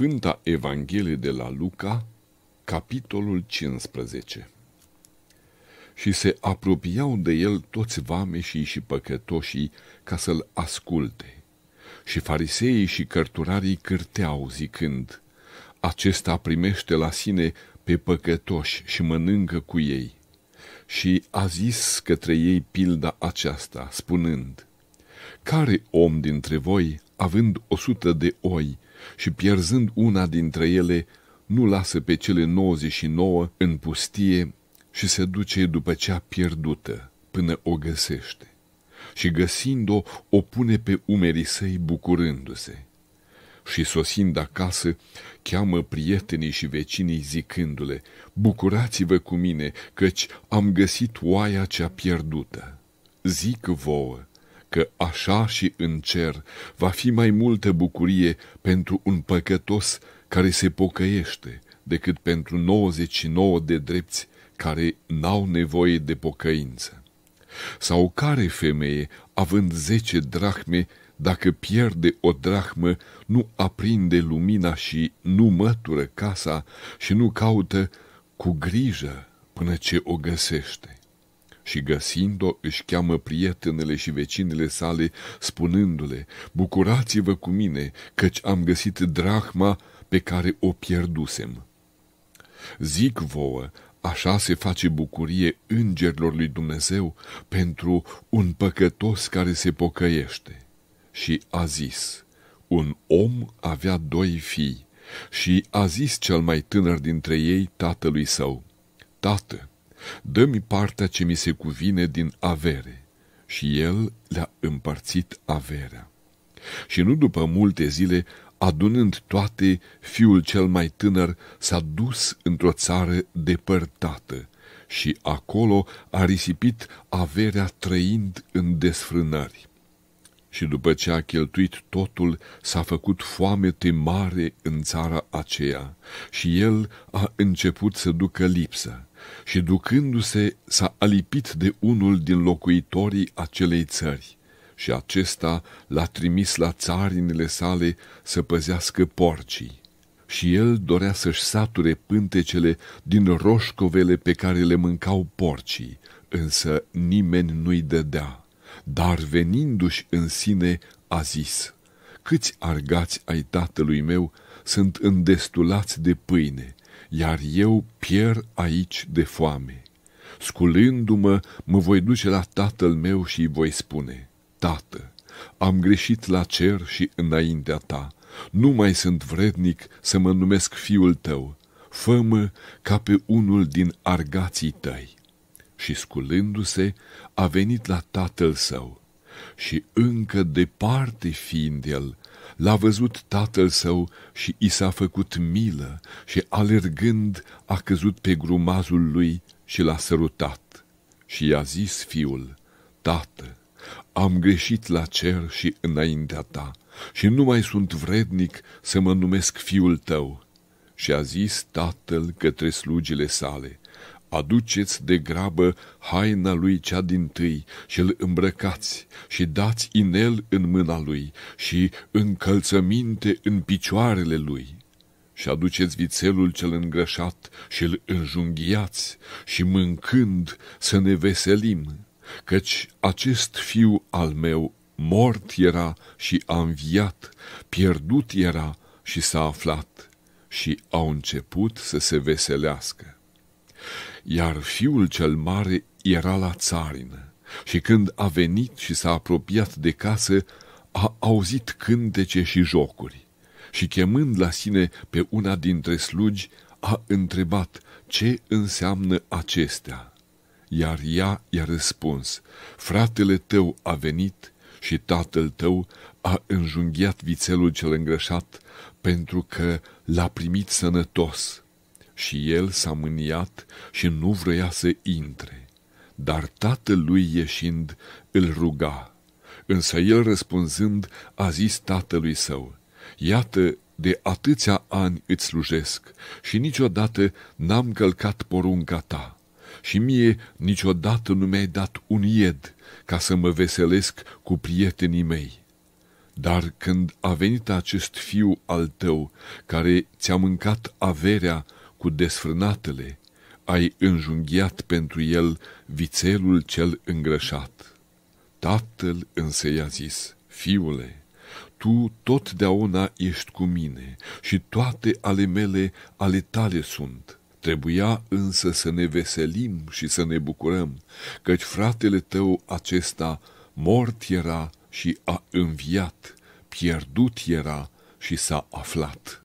Sfânta Evanghelie de la Luca, capitolul 15 Și se apropiau de el toți vameșii și păcătoșii ca să-l asculte. Și fariseii și cărturarii cârteau zicând, Acesta primește la sine pe păcătoși și mănâncă cu ei. Și a zis către ei pilda aceasta, spunând, Care om dintre voi, având o sută de oi, și pierzând una dintre ele, nu lasă pe cele 99 în pustie și se duce după cea pierdută până o găsește. Și găsind-o, o pune pe umerii săi bucurându-se. Și sosind acasă, cheamă prietenii și vecinii zicându-le, Bucurați-vă cu mine, căci am găsit oaia cea pierdută. Zic vouă, că așa și în cer va fi mai multă bucurie pentru un păcătos care se pocăiește decât pentru 99 de drepți care n-au nevoie de pocăință. Sau care femeie, având zece drachme, dacă pierde o drachmă, nu aprinde lumina și nu mătură casa și nu caută cu grijă până ce o găsește și găsind-o își cheamă prietenele și vecinele sale, spunându-le, Bucurați-vă cu mine, căci am găsit drahma pe care o pierdusem. Zic vouă, Așa se face bucurie îngerilor lui Dumnezeu pentru un păcătos care se pocăiește. Și a zis, un om avea doi fii și a zis cel mai tânăr dintre ei tatălui său, Tată, dă-mi partea ce mi se cuvine din avere. Și el le-a împărțit averea. Și nu după multe zile, adunând toate, fiul cel mai tânăr s-a dus într-o țară depărtată și acolo a risipit averea trăind în desfrânări și după ce a cheltuit totul, s-a făcut foamete mare în țara aceea și el a început să ducă lipsă și ducându-se s-a alipit de unul din locuitorii acelei țări și acesta l-a trimis la țarinile sale să păzească porcii. Și el dorea să-și sature pântecele din roșcovele pe care le mâncau porcii, însă nimeni nu-i dădea. Dar venindu-și în sine, a zis, Câți argați ai tatălui meu sunt îndestulați de pâine iar eu pier aici de foame. Sculându-mă, mă voi duce la tatăl meu și îi voi spune, Tată, am greșit la cer și înaintea ta, nu mai sunt vrednic să mă numesc fiul tău, fă-mă ca pe unul din argații tăi. Și sculându-se, a venit la tatăl său și încă departe fiind el, l-a văzut tatăl său și i s-a făcut milă și alergând a căzut pe grumazul lui și l-a sărutat. Și i-a zis fiul, Tată, am greșit la cer și înaintea ta și nu mai sunt vrednic să mă numesc fiul tău. Și a zis tatăl către slugile sale, Aduceți de grabă haina lui cea din tâi și îl îmbrăcați și dați inel în mâna lui și încălțăminte în picioarele lui. Și aduceți vițelul cel îngrășat și îl înjunghiați și mâncând să ne veselim, căci acest fiu al meu mort era și a înviat, pierdut era și s-a aflat și au început să se veselească iar fiul cel mare era la țarină și când a venit și s-a apropiat de casă, a auzit cântece și jocuri și chemând la sine pe una dintre slugi, a întrebat ce înseamnă acestea. Iar ea i-a răspuns, fratele tău a venit și tatăl tău a înjunghiat vițelul cel îngrășat pentru că l-a primit sănătos și el s-a mâniat și nu vrea să intre. Dar tatălui ieșind îl ruga, însă el răspunzând a zis tatălui său, Iată, de atâția ani îți slujesc și niciodată n-am călcat porunca ta și mie niciodată nu mi-ai dat un ied ca să mă veselesc cu prietenii mei. Dar când a venit acest fiu al tău, care ți-a mâncat averea cu desfrânatele, ai înjunghiat pentru el vițelul cel îngrășat. Tatăl însă i-a zis, fiule, tu totdeauna ești cu mine și toate ale mele ale tale sunt. Trebuia însă să ne veselim și să ne bucurăm, căci fratele tău acesta mort era și a înviat, pierdut era și s-a aflat.